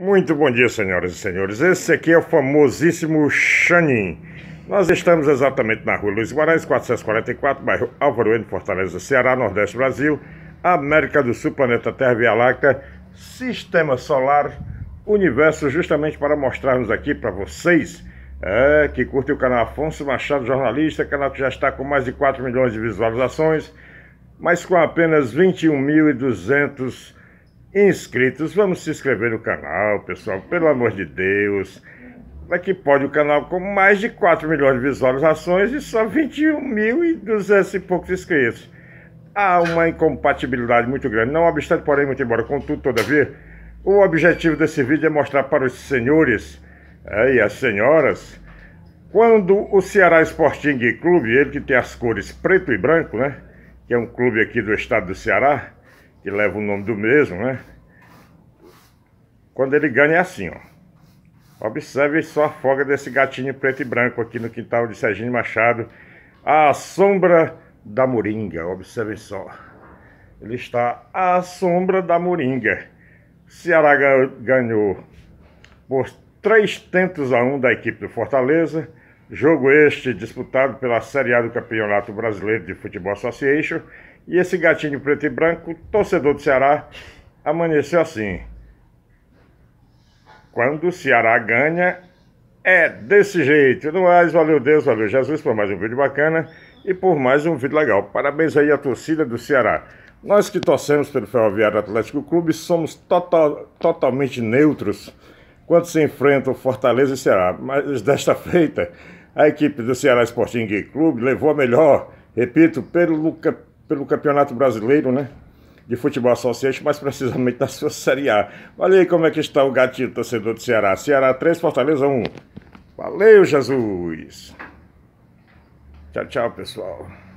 Muito bom dia, senhoras e senhores. Esse aqui é o famosíssimo Xanin. Nós estamos exatamente na rua Luiz Guarães, 444, bairro Alvaroeiro, Fortaleza, Ceará, Nordeste Brasil, América do Sul, planeta Terra, Via Láctea, Sistema Solar, Universo, justamente para mostrarmos aqui para vocês é, que curtem o canal Afonso Machado Jornalista, canal que já está com mais de 4 milhões de visualizações, mas com apenas 21.200 inscritos, vamos se inscrever no canal, pessoal, pelo amor de Deus. Aqui pode o canal com mais de 4 milhões de visualizações e só 21.200 e poucos inscritos. Há uma incompatibilidade muito grande, não obstante, porém, muito embora, contudo, todavia, o objetivo desse vídeo é mostrar para os senhores é, e as senhoras quando o Ceará Sporting Clube, ele que tem as cores preto e branco, né? Que é um clube aqui do estado do Ceará, que leva o nome do mesmo, né? Quando ele ganha é assim, ó. Observe só a folga desse gatinho preto e branco aqui no quintal de Serginho Machado. A sombra da moringa, observem só. Ele está à sombra da moringa. Ceará ganhou por três tentos a um da equipe do Fortaleza. Jogo este disputado pela Série A do Campeonato Brasileiro de Futebol Association e esse gatinho preto e branco, torcedor do Ceará, amanheceu assim. Quando o Ceará ganha, é desse jeito. não mais, valeu Deus, valeu Jesus por mais um vídeo bacana e por mais um vídeo legal. Parabéns aí à torcida do Ceará. Nós que torcemos pelo Ferroviário Atlético Clube somos total, totalmente neutros quando se enfrentam Fortaleza e Ceará. Mas desta feita, a equipe do Ceará Sporting Clube levou a melhor, repito, pelo, pelo Campeonato Brasileiro, né? De Futebol associante, mais precisamente da sua Série A. Olha aí como é que está o gatinho torcedor do Ceará. Ceará 3, Fortaleza 1. Valeu, Jesus! Tchau, tchau, pessoal.